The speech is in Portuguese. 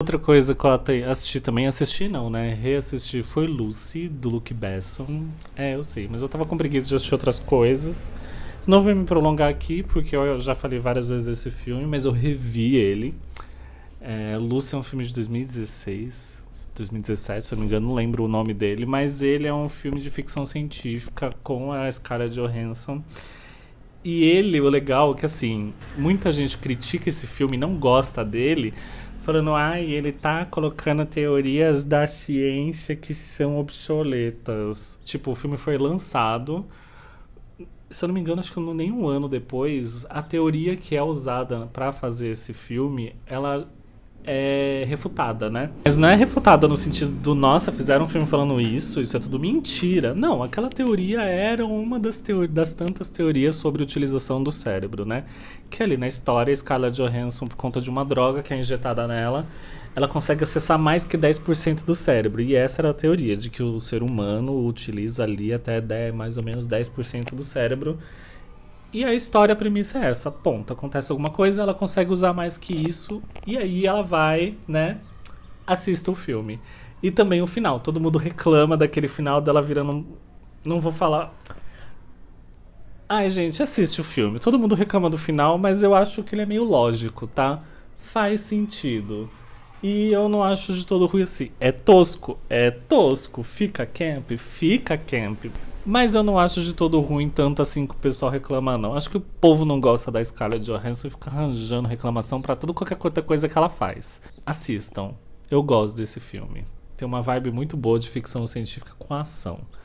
Outra coisa que eu até assisti também, assisti não, né? Reassisti foi Lucy, do Luke Besson. É, eu sei, mas eu tava com preguiça de assistir outras coisas. Não vou me prolongar aqui, porque eu já falei várias vezes desse filme, mas eu revi ele. É, Lucy é um filme de 2016, 2017, se eu não me engano, não lembro o nome dele, mas ele é um filme de ficção científica com a Scarlett Johansson. E ele, o legal é que assim, muita gente critica esse filme, não gosta dele, falando, ai, ah, ele tá colocando teorias da ciência que são obsoletas. Tipo, o filme foi lançado, se eu não me engano, acho que nem um ano depois, a teoria que é usada para fazer esse filme, ela é refutada, né? Mas não é refutada no sentido do, nossa, fizeram um filme falando isso, isso é tudo mentira. Não, aquela teoria era uma das, das tantas teorias sobre utilização do cérebro, né? Que ali na história, a Scarlett Johansson, por conta de uma droga que é injetada nela, ela consegue acessar mais que 10% do cérebro. E essa era a teoria, de que o ser humano utiliza ali até 10, mais ou menos 10% do cérebro e a história, a premissa é essa, ponto. Acontece alguma coisa, ela consegue usar mais que isso, e aí ela vai, né? Assista o filme. E também o final. Todo mundo reclama daquele final dela virando. Não vou falar. Ai, gente, assiste o filme. Todo mundo reclama do final, mas eu acho que ele é meio lógico, tá? Faz sentido. E eu não acho de todo ruim assim. É tosco, é tosco. Fica camp, fica camp. Mas eu não acho de todo ruim tanto assim que o pessoal reclama, não. Acho que o povo não gosta da Scarlett Johansson e fica arranjando reclamação para tudo qualquer outra coisa que ela faz. Assistam. Eu gosto desse filme. Tem uma vibe muito boa de ficção científica com ação.